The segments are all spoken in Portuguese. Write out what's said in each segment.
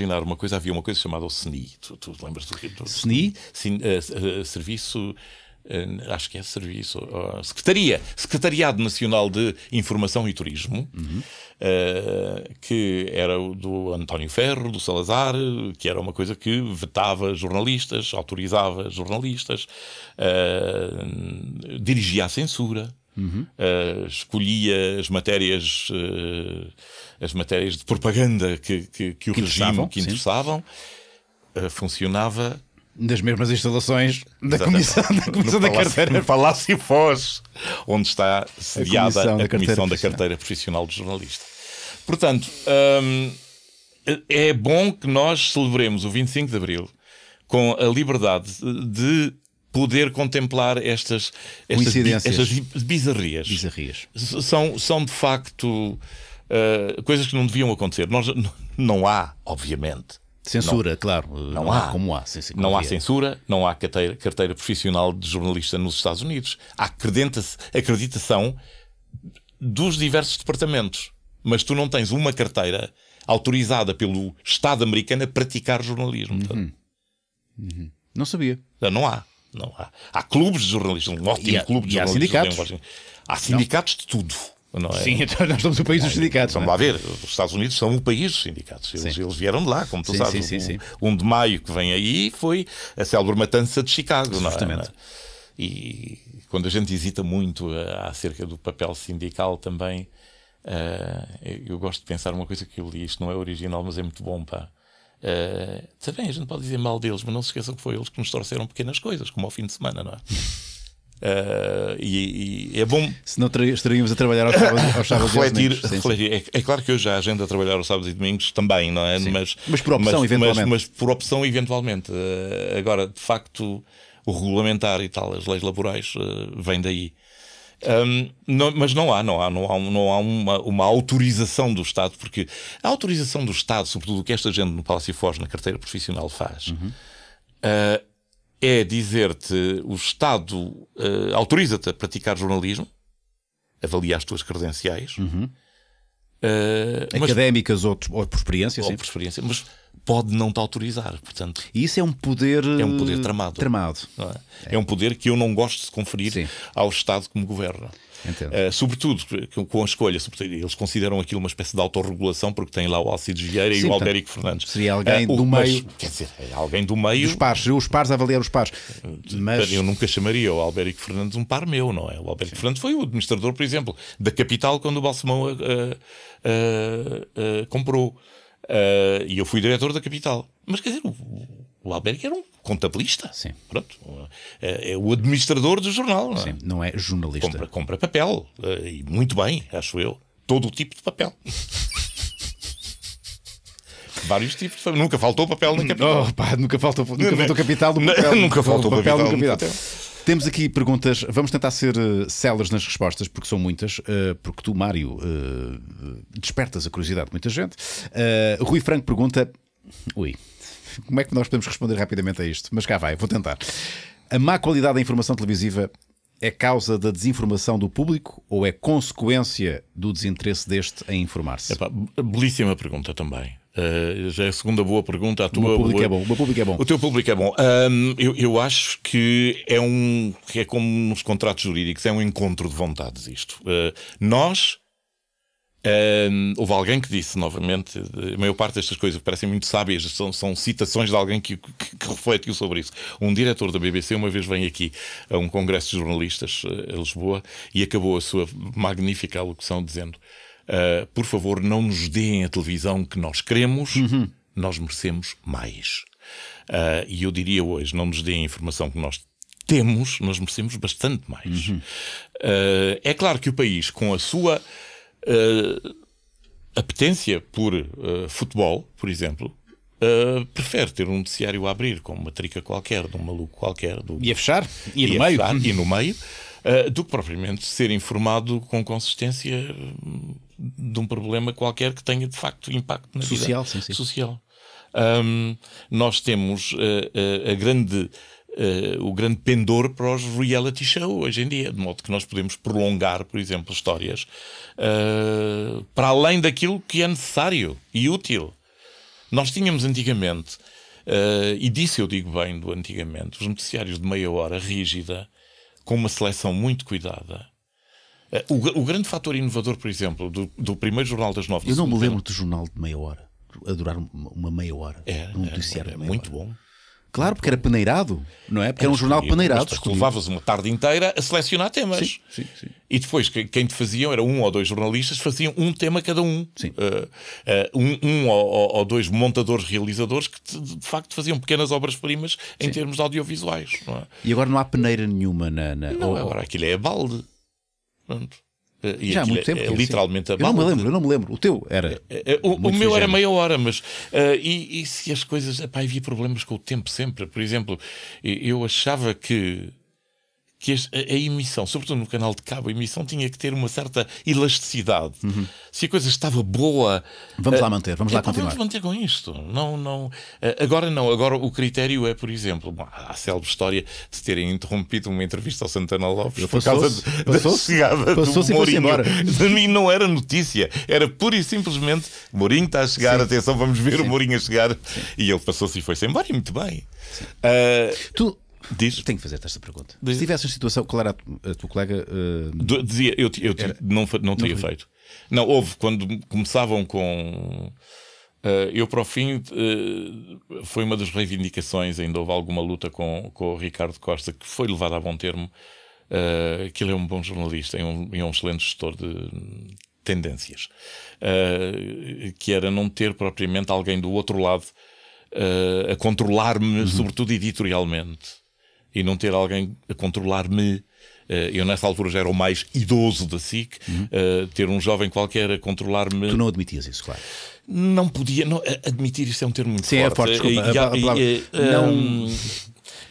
imaginar uma coisa, havia uma coisa chamada o SNI. Tu, tu lembras do que? Do... SNI? Sim, uh, uh, serviço eh, acho que é serviço, Secretaria, Secretariado Nacional de Informação e Turismo, uhum. que era o do António Ferro, do Salazar, que era uma coisa que vetava jornalistas, autorizava jornalistas, dirigia a censura. Uhum. Uh, escolhia as matérias, uh, as matérias de propaganda que, que, que o que regime que interessavam, uh, funcionava nas mesmas instalações da Comissão, da, comissão da Palácio, Carteira. No Palácio Foz, onde está sediada a Comissão, da, comissão carteira da, carteira Profissional de Jornalista. Portanto, hum, é bom que nós celebremos o 25 de Abril com a liberdade de poder contemplar estas, estas, estas bizarrias. bizarrias. São, são de facto uh, coisas que não deviam acontecer. Nós, não há, obviamente. Censura, não, claro. Não, não há. Como há. Sim, sim, não há censura, não há carteira, carteira profissional de jornalista nos Estados Unidos. Há acreditação dos diversos departamentos. Mas tu não tens uma carteira autorizada pelo Estado americano a praticar jornalismo. Uhum. Uhum. Não sabia. Não há. Não há. Há clubes de jornalismo, um ótimo há, clube de jornalismo. Sindicatos. Há sindicatos de tudo. É? Sim, então nós somos o país dos sindicatos. Vamos lá é? ver, os Estados Unidos são um país dos sindicatos. Eles, eles vieram de lá, como tu sim, sabes. Sim, sim, um, um, de maio que vem aí foi a célebre matança de Chicago, é? Justamente. É? E quando a gente hesita muito uh, acerca do papel sindical também, uh, eu gosto de pensar uma coisa que eu li, isto não é original, mas é muito bom, para Uh, a gente pode dizer mal deles, mas não se esqueçam que foi eles que nos trouxeram pequenas coisas, como ao fim de semana, não é? Uh, e, e, é bom. Se não estaríamos a trabalhar aos sábados, aos sábados refletir, e aos domingos. Refletir. É, é, claro que hoje há agenda a trabalhar aos sábados e domingos também, não é? Mas, mas por opção, mas, eventualmente. Mas, mas, por opção, eventualmente. Uh, agora, de facto, o regulamentar e tal, as leis laborais, uh, vem daí. Um, não, mas não há, não há, não há, não há uma, uma, autorização do Estado, porque a autorização do Estado, sobretudo o que esta gente no Palácio Foz, na carteira profissional, faz, uhum. uh, é dizer-te: o Estado uh, autoriza-te a praticar jornalismo, avalia as tuas credenciais. Uhum Uh, Académicas mas, ou, ou, por experiência, ou sim. por experiência, mas pode não te autorizar, portanto. E isso é um poder é um poder tramado. Tramado. É? É. é? um poder que eu não gosto de conferir sim. ao Estado que me governa. Uh, sobretudo com a escolha, eles consideram aquilo uma espécie de autorregulação, porque tem lá o Alcides Vieira Sim, e o Aldérico Fernandes. Seria alguém uh, do mas, meio. Quer dizer, é alguém do meio. pares, os pares avaliar os pares. Eh, mas... Eu nunca chamaria o Albérico Fernandes um par meu, não é? O Albérico Sim. Fernandes foi o administrador, por exemplo, da capital quando o Balsemão uh, comprou. e eu fui diretor da capital. Mas quer dizer, o, o Albérico era um contabilista. Sim. Pronto. É, é o administrador do jornal. Não é? Sim, não é jornalista. Compra, compra papel. Eh, e muito bem, acho eu. Todo o tipo de papel. Vários tipos de papel. Nunca faltou papel na capital. Oh, pá, nunca faltou, nunca não, faltou capital do papel. nunca faltou papel, capital, capital. capital. Temos aqui perguntas. Vamos tentar ser células eh, céleres nas respostas, porque são muitas. Eh, porque tu, Mário, despertas a curiosidade de muita gente. Rui Franco pergunta. Ui, como é que nós podemos responder rapidamente a isto? Mas cá vai, vou tentar. A má qualidade da informação televisiva é causa da desinformação do público ou é consequência do desinteresse deste em informar-se? Belíssima pergunta também. Uh, já é a segunda boa pergunta. A tua o público boa... é bom. O público é bom. O teu público é bom. Um, eu, eu, acho que é um é como nos contratos jurídicos, é um encontro de vontades isto. Uh, nós um, houve alguém que disse novamente, a maior parte destas coisas parecem muito sábias, são, são citações de alguém que, que, que, refletiu sobre isso. Um diretor da BBC uma vez vem aqui a um congresso de jornalistas eh, a Lisboa e acabou a sua magnífica alocução dizendo: uh, Por favor, não nos deem a televisão que nós queremos, uhum. nós merecemos mais. Uh, e eu diria hoje: não nos deem a informação que nós temos, nós merecemos bastante mais. Uhum. Uh, é claro que o país, com a sua uh, apetência por uh, futebol, por exemplo, Uh, prefere ter um noticiário a abrir com uma trica qualquer, de um maluco qualquer. Do, e a fechar? E, no meio? Fechar, e no meio, uh, do que propriamente ser informado com consistência hum, de um problema qualquer que tenha de facto impacto na social, vida sim, sim. social. Um, nós temos uh, a grande uh, o grande pendor para os reality shows hoje em dia, de modo que nós podemos prolongar, por exemplo, histórias uh, para além daquilo que é necessário e útil. Nós tínhamos antigamente, uh, e disse eu digo bem do antigamente, os noticiários de meia hora rígida, com uma seleção muito cuidada. O, o, grande fator inovador, por exemplo, do, do primeiro Jornal das Nove. Eu não me lembro do Jornal de Meia Hora a durar uma meia hora. É, um é, noticiário é, é muito hora. bom. Claro, porque era peneirado, não é? Porque era um jornal peneirado. Levavas uma tarde inteira a selecionar temas. Sim, sim, sim. E depois quem te faziam, era um ou dois jornalistas, faziam um tema cada um. Sim. Uh, uh, um, um ou, ou, dois montadores realizadores que te, de facto faziam pequenas obras-primas em sim. termos audiovisuais. É? E agora não há peneira nenhuma na. na... Não, agora aquilo é balde. Pronto. E Já há muito tempo. É, é assim. literalmente assim. a Eu não me lembro, eu não me lembro. O teu era. É, é, o, o meu era meia hora, mas. Uh, e, e, se as coisas. Epá, havia problemas com o tempo sempre. Por exemplo, eu achava que que a, emissão, sobretudo no canal de cabo, a emissão tinha que ter uma certa elasticidade. Uhum. Se a coisa estava boa. Vamos uh, lá manter, vamos é, lá então continuar. Vamos manter com isto. Não, não, uh, agora não, agora o critério é, por exemplo, há a célebre história de terem interrompido uma entrevista ao Santana Lopes por causa da chegada do Mourinho. Embora. mim não era notícia, era pura e simplesmente Mourinho está a chegar, Sim. atenção, vamos ver Sim. o Mourinho a chegar. Sim. E ele passou-se e foi-se embora, e muito bem. Uh, tu, Diz. Tenho que fazer-te esta pergunta. Diz. Se tivesse uma situação, qual era a, a tua colega? Uh... Dizia, eu, eu era... não, não teria feito. Não, houve, quando começavam com. Uh, eu, para o fim, uh, foi uma das reivindicações. Ainda houve alguma luta com, com o Ricardo Costa, que foi levada a bom termo. Uh, que ele é um bom jornalista e é um, e é um excelente gestor de tendências. que era não ter propriamente alguém do outro lado a controlar-me, uhum. sobretudo editorialmente e não ter alguém a controlar-me. Eh, eu, nessa altura, já era o mais idoso da SIC. Uhum. Ter um jovem qualquer a controlar-me. Tu não admitias isso, claro não podia não, eh, admitir isso é um termo muito Sim, forte. é forte, desculpa. E, e, ehm,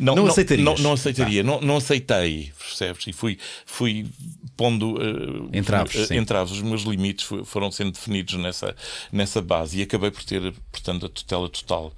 não, não, não, aceitarias. não, não aceitaria, não, não aceitei, percebes? E fui, fui pondo uh, entraves, uh, entraves, os meus limites foram sendo definidos nessa, nessa base e acabei por ter, portanto, a tutela total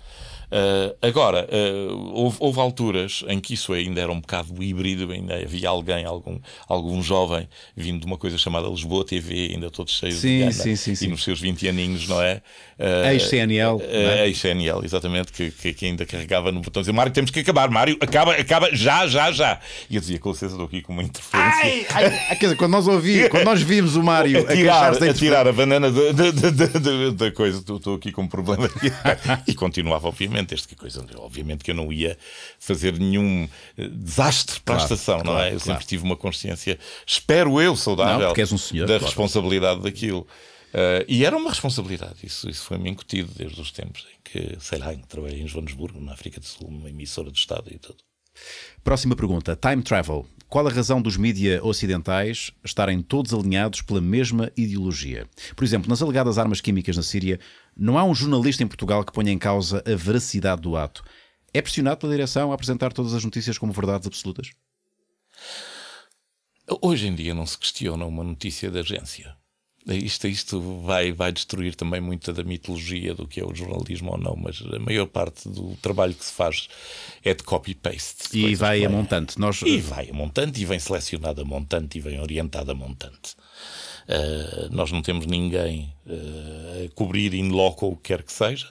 Uh, agora, uh, houve, houve, alturas em que isso ainda era um bocado híbrido, ainda havia alguém, algum, algum jovem vindo de uma coisa chamada Lisboa TV, ainda todos cheios sim, de gana, sim, sim, sim. e nos seus 20 aninhos, não é? Uh, eh, Ex-CNL. Uh, é? Ex-CNL, exatamente, que, que, que, ainda carregava no botão dizia, Mário, temos que acabar, Mário, acaba, acaba, já, já, já. E eu dizia, com licença, estou aqui com uma interferência. Ai, ai, quer dizer, quando nós ouvimos quando nós vimos o Mário a tirar a, a, tirar a banana da coisa, estou aqui com um problema. e continuava, obviamente absolutamente, desde que é coisa. Obviamente que eu não ia fazer nenhum eh, desastre para claro, a estação, claro, não é? Eu claro. sempre tive uma consciência, espero eu, saudável, não, um senhor, da responsabilidade daquilo. Uh, e era uma responsabilidade, isso, isso foi-me incutido desde os tempos em que, sei lá, em que trabalhei em Joanesburgo, na África do Sul, uma emissora de Estado e tudo. Próxima pergunta: Time travel qual a razão dos mídias ocidentais estarem todos alinhados pela mesma ideologia? Por exemplo, nas alegadas armas químicas na Síria, não há um jornalista em Portugal que ponha em causa a veracidade do ato. É pressionado pela direção a apresentar todas as notícias como verdades absolutas? Hoje em dia não se questiona uma notícia de agência. Isto, isto vai, vai destruir também muita da mitologia do que é o jornalismo ou não, mas a maior parte do trabalho que se faz é de copy-paste. E vai a montante. Nós... E vai a montante, e vem selecionado a montante, e vem orientado a montante. Uh, nós não temos ninguém uh, a cobrir in loco o que quer que seja,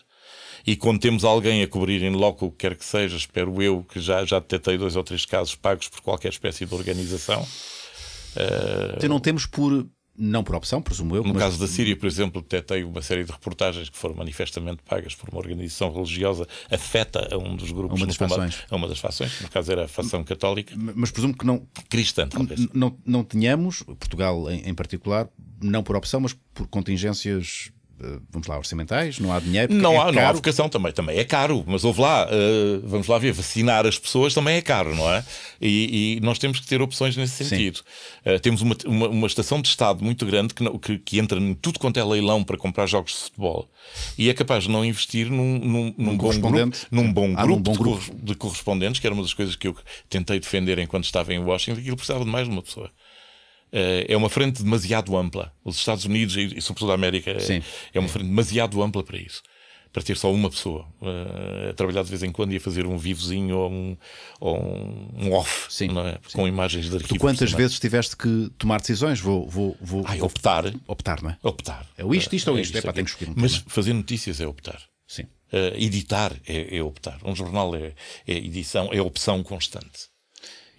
e quando temos alguém a cobrir em loco o que quer que seja, espero eu que já, já detetei dois ou três casos pagos por qualquer espécie de organização. Uh... Então não temos por não por opção, presumo eu. No mas... caso da Síria, por exemplo, detetei uma série de reportagens que foram manifestamente pagas por uma organização religiosa afeta a um dos grupos. A uma das combate, fações. A uma das fações, no caso era a fação católica. Mas presumo que não. Cristã, talvez. Não, não tenhamos, Portugal em, em particular, não por opção, mas por contingências vamos lá, orçamentais, não há dinheiro. Não é há, não há vocação também, também é caro, mas houve lá, uh, vamos lá ver, vacinar as pessoas também é caro, não é? E, e nós temos que ter opções nesse sentido. Uh, temos uma, uma, uma, estação de Estado muito grande que, que, que, entra em tudo quanto é leilão para comprar jogos de futebol e é capaz de não investir num, num, num um bom grupo, num bom grupo, ah, bom de, Cor, de correspondentes, que era uma das coisas que eu tentei defender enquanto estava em Washington, que ele precisava de mais de uma pessoa. Eh, é uma frente demasiado ampla. Os Estados Unidos e, e sobretudo a América eh, é uma frente demasiado ampla para isso. Para ter só uma pessoa eh, a trabalhar de vez em quando e a fazer um vivozinho ou um, ou um off Sim. É? com Sim. imagens de arquivo. Tu quantas vezes tiveste que tomar decisões? Vou, vou, vou ah, optar. Optar, não é? Optar. É o isto, isto ou é isto? isto, é, é Mas fazer notícias é optar. Sim. Uh, editar é, é, optar. Um jornal é, é, edição, é opção constante.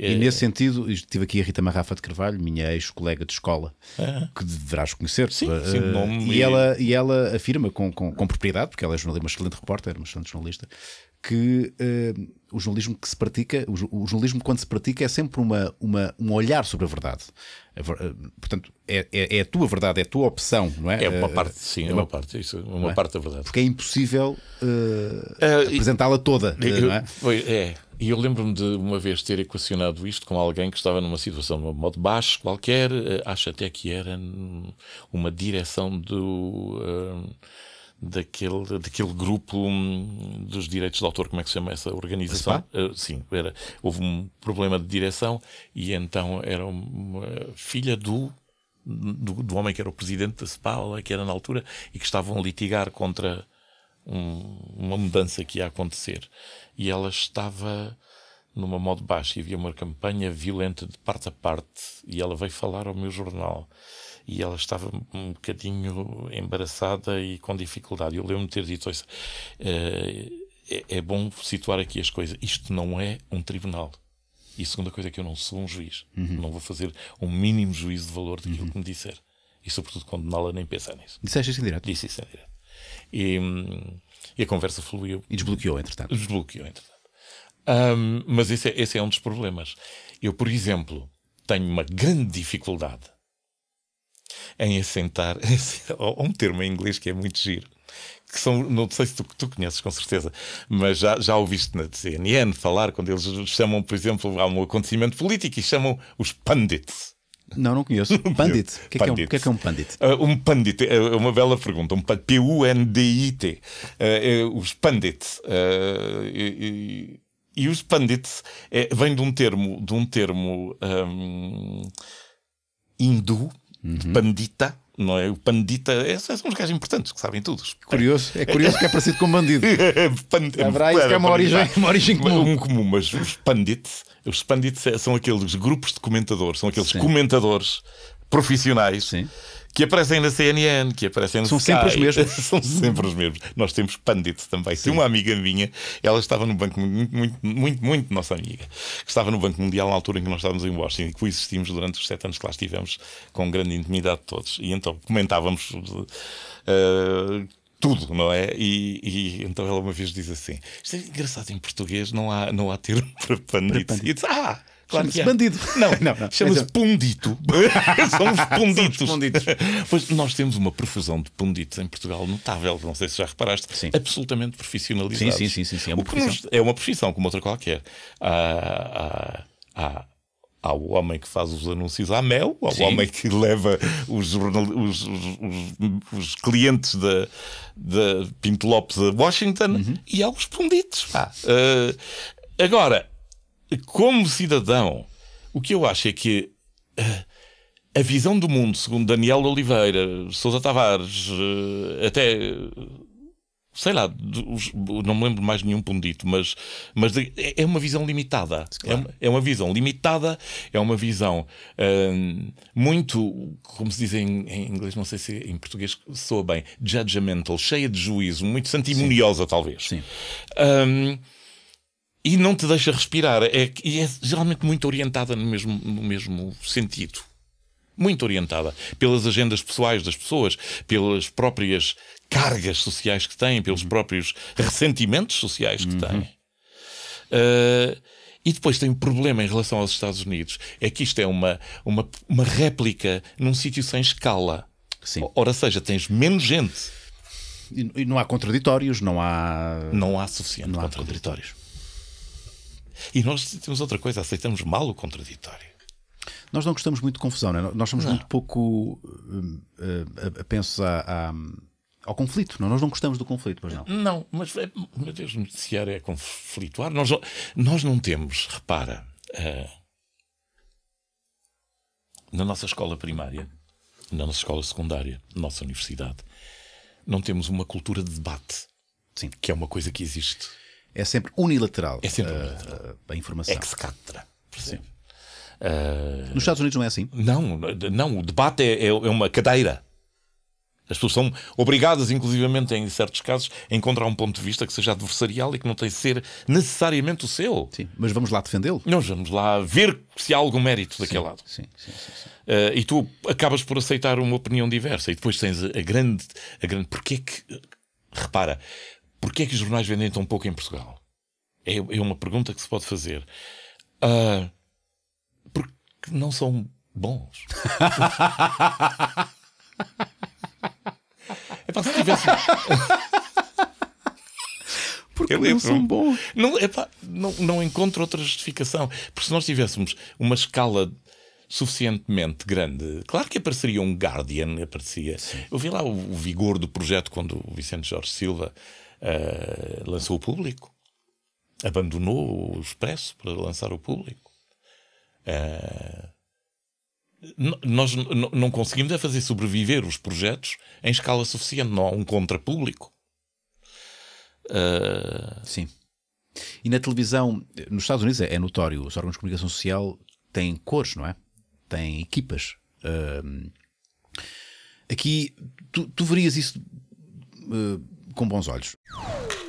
E é. nesse sentido, estive aqui a Rita Marrafa de Carvalho, minha ex-colega de escola, é. que deverás conhecer. Sim, eh, sim nome e, ela, e ela afirma com, com, com propriedade, porque ela é uma excelente repórter, uma excelente jornalista, que uh, o jornalismo que se pratica, o, o, jornalismo quando se pratica é sempre uma, uma, um olhar sobre a verdade. Eh, portanto, é, é, é a tua verdade, é a tua opção, não é? É uma parte, sim, é uma, uma parte, isso, uma é? parte da verdade. Porque é impossível uh, uh, apresentá-la toda, não é? Foi, é. E eu lembro-me de uma vez ter equacionado isto com alguém que estava numa situação de modo baixo qualquer, eh, acho até que era uma direção do. Uh, daquele, daquele grupo hum, dos direitos de autor, como é que se chama essa organização? Uh, sim, era, houve um problema de direção e então era uma filha do, do, do homem que era o presidente da SPA, que era na altura, e que estavam a litigar contra um, uma mudança que ia acontecer. E ela estava numa modo baixa e havia uma campanha violenta de parte a parte e ela veio falar ao meu jornal e ela estava um bocadinho embaraçada e com dificuldade. Eu lembro-me de ter dito isso. Eh, é, é, bom situar aqui as coisas. Isto não é um tribunal. E a segunda coisa é que eu não sou um juiz. Uhum. Não vou fazer um mínimo juízo de valor daquilo uhum. que me disser. E sobretudo condená-la nem pensar nisso. Disseste isso em direto? Disse isso em direto. E, hum, e a conversa fluiu. E desbloqueou, entretanto. Desbloqueou, entretanto. Um, mas esse é, esse é um dos problemas. Eu, por exemplo, tenho uma grande dificuldade em assentar. Há é um termo em inglês que é muito giro. Que são, não sei se tu, tu conheces com certeza, mas já, já ouviste na CNN falar quando eles chamam, por exemplo, há um acontecimento político e chamam os pundits. Não, não conheço. Pandit. O que, é que, é um, é que é um pandit? Uh, um pandit é, é uma bela pergunta. Um P-U-N-D-I-T. Uh, ah, é, os pandits. Uh, e, e, os pandits é, de um termo, de um termo um, hindu, uhum. pandita, não é? O pandita, é, são uns gajos importantes que sabem tudo. É curioso, é curioso que é parecido com bandido. É, pandita, Haverá isso que é uma origem, uma origem comum. Um comum, mas os pandits, os pandits são aqueles grupos de comentadores, são aqueles Sim. comentadores profissionais. Sim que aparecem na CNN, que aparecem no São Sky. sempre os mesmos. São sempre os mesmos. Nós temos pandits também. Sim. Tem uma amiga minha, ela estava no Banco muito, muito, muito, muito nossa amiga, que estava no Banco Mundial na altura em que nós estávamos em Washington e que coexistimos durante os sete anos que lá estivemos com grande intimidade todos. E então comentávamos. Uh, tudo, não é? E, e, então ela uma vez diz assim: Isto é engraçado, em português não há, não há termo para pandite. E diz: Ah, Claro bandido. Não, não, não. chama-se pundito. Somos punditos. punditos. pois nós temos uma profusão de punditos em Portugal notável, não sei se já reparaste, sim. absolutamente profissionalizados. Sim, sim, sim, sim, sim. É, uma profissão. é uma profissão como outra qualquer. há o homem que faz os anúncios à Mel, há Sim. o homem que leva os, jornal... os, os, os clientes da, Pinto Lopes a Washington uhum. e há os punditos. Ah. Uh, agora, como cidadão, o que eu acho é que eh, a visão do mundo, segundo Daniel Oliveira, Sousa Tavares, eh, até sei lá, não me lembro mais nenhum pundito, mas, mas é, é uma visão limitada. Claro. É, uma, é, uma, visão limitada, é uma visão eh, muito, como se diz em, em, inglês, não sei se em português soa bem, judgmental, cheia de juízo, muito santimoniosa, talvez. Sim e não te deixa respirar. É, e é geralmente muito orientada no mesmo, no mesmo sentido. Muito orientada pelas agendas pessoais das pessoas, pelas próprias cargas sociais que têm, pelos uhum. próprios ressentimentos sociais que uhum. têm. Uh, e depois tem um problema em relação aos Estados Unidos: é que isto é uma, uma, uma réplica num sítio sem escala. Sim. Ora seja, tens menos gente. E não há contraditórios, não há. Não há suficiente. Não há contraditórios. E nós temos outra coisa, aceitamos mal o contraditório. Nós não gostamos muito de confusão, não é? nós somos não. muito pouco uh, uh, a, a, ao conflito, não? É? nós não gostamos do conflito, pois não? Não, mas eh, meu Deus, noticiar é conflituar. Nós, nós não temos, repara, uh, na nossa escola primária, na nossa escola secundária, na nossa universidade, não temos uma cultura de debate. Sim. Que é uma coisa que existe é sempre unilateral. É sempre eh, unilateral. A, eh, a informação. Ex catra. Uh... Nos Estados Unidos não é assim? Não, não. O debate é, é, é, uma cadeira. As pessoas são obrigadas, inclusivamente, em certos casos, a encontrar um ponto de vista que seja adversarial e que não tem de ser necessariamente o seu. Sim, mas vamos lá defendê-lo? Nós vamos lá ver se há algum mérito sim, daquele lado. Sim, sim, sim, sim. Uh, e tu acabas por aceitar uma opinião diversa e depois tens a, grande. A grande porque é que. Repara, Porquê é que os jornais vendem tão pouco em Portugal? É, é uma pergunta que se pode fazer. Uh, porque não são bons. é para se tivesse. porque não são bons. Não, não, não encontro outra justificação. Porque se nós tivéssemos uma escala suficientemente grande, claro que apareceria um Guardian, aparecia. Sim. Eu vi lá o, o, vigor do projeto quando o Vicente Jorge Silva uh, lançou o público, abandonou o Expresso para lançar o público. Uh, nós não conseguimos é fazer sobreviver os projetos em escala suficiente, não há um contra-público. Uh... Sim. E na televisão, nos Estados Unidos é notório, os órgãos de comunicação social têm cores, não é? Têm equipas. Uh... Aqui, tu, tu verias isso. Uh com bons olhos.